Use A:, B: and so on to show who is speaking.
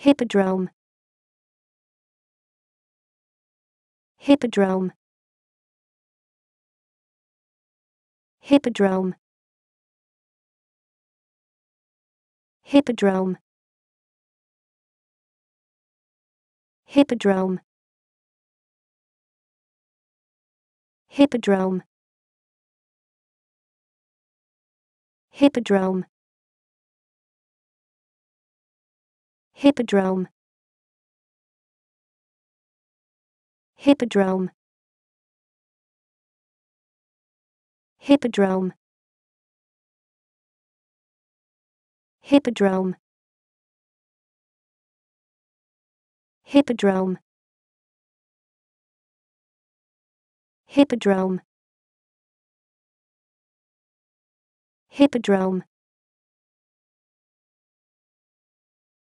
A: Hippodrome Hippodrome Hippodrome Hippodrome Hippodrome Hippodrome Hippodrome Hippodrome Hippodrome Hippodrome Hippodrome Hippodrome Hippodrome Hippodrome